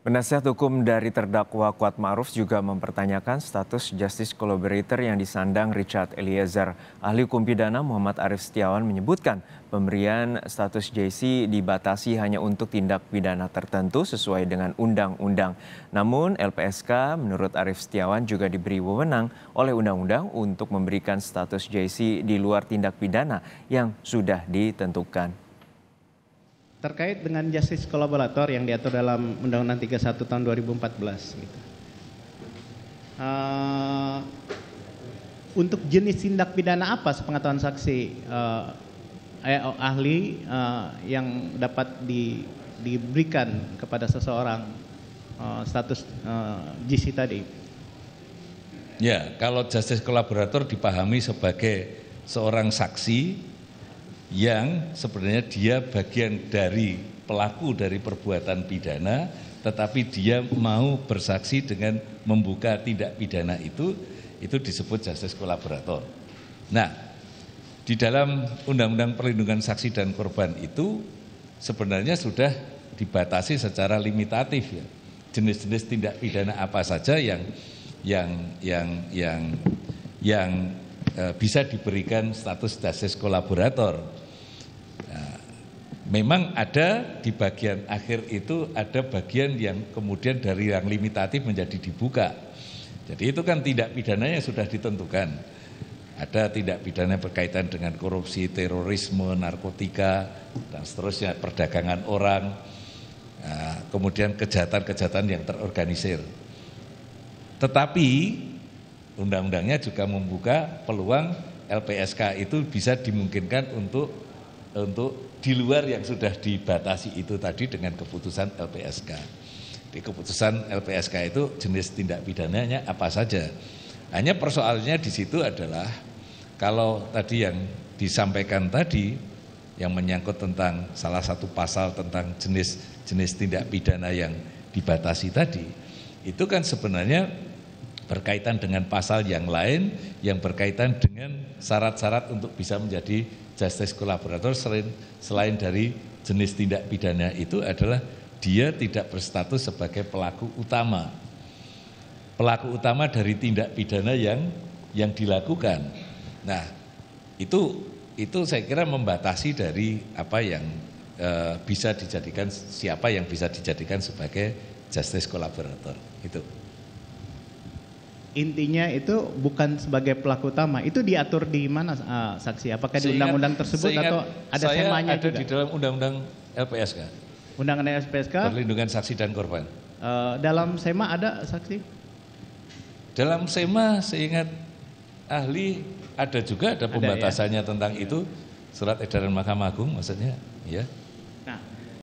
Penasihat hukum dari terdakwa Kuat Ma'ruf juga mempertanyakan status justice collaborator yang disandang Richard Eliezer. Ahli hukum pidana Muhammad Arif Setiawan menyebutkan pemberian status JC dibatasi hanya untuk tindak pidana tertentu sesuai dengan undang-undang. Namun LPSK menurut Arif Setiawan juga diberi wewenang oleh undang-undang untuk memberikan status JC di luar tindak pidana yang sudah ditentukan terkait dengan justice kolaborator yang diatur dalam Undang-Undang 31 tahun 2014 gitu. Uh, untuk jenis tindak pidana apa sepengetahuan saksi uh, eh, eh oh, ahli uh, yang dapat di, diberikan kepada seseorang uh, status uh, tadi? Ya, kalau justice kolaborator dipahami sebagai seorang saksi yang sebenarnya dia bagian dari pelaku dari perbuatan pidana tetapi dia mau bersaksi dengan membuka tindak pidana itu itu disebut justice kolaborator. Nah, di dalam Undang-Undang Perlindungan Saksi dan Korban itu sebenarnya sudah dibatasi secara limitatif ya. Jenis-jenis tindak pidana apa saja yang yang yang yang yang eh, bisa diberikan status justice kolaborator. Memang ada di bagian akhir itu ada bagian yang kemudian dari yang limitatif menjadi dibuka. Jadi itu kan tindak pidananya sudah ditentukan. Ada tindak pidana berkaitan dengan korupsi, terorisme, narkotika, dan seterusnya, perdagangan orang, eh, kemudian kejahatan-kejahatan yang terorganisir. Tetapi undang-undangnya juga membuka peluang LPSK itu bisa dimungkinkan untuk untuk di luar yang sudah dibatasi itu tadi dengan keputusan LPSK. Di keputusan LPSK itu jenis tindak pidananya apa saja. Hanya persoalannya di situ adalah kalau tadi yang disampaikan tadi yang menyangkut tentang salah satu pasal tentang jenis-jenis tindak pidana yang dibatasi tadi, itu kan sebenarnya berkaitan dengan pasal yang lain yang berkaitan dengan syarat-syarat untuk bisa menjadi justice collaborator selain selain dari jenis tindak pidana itu adalah dia tidak berstatus sebagai pelaku utama. Pelaku utama dari tindak pidana yang yang dilakukan. Nah, itu itu saya kira membatasi dari apa yang e, bisa dijadikan siapa yang bisa dijadikan sebagai justice collaborator Itu intinya itu bukan sebagai pelaku utama. Itu diatur di mana uh, saksi? Apakah di undang-undang tersebut atau ada saya semanya ada juga? di dalam undang-undang LPSK. Undangan LPSK. Perlindungan saksi dan korban. Uh, dalam SEMA ada saksi? Dalam SEMA seingat ahli ada juga ada pembatasannya ada, ya? tentang ya. itu surat edaran Mahkamah Agung maksudnya ya.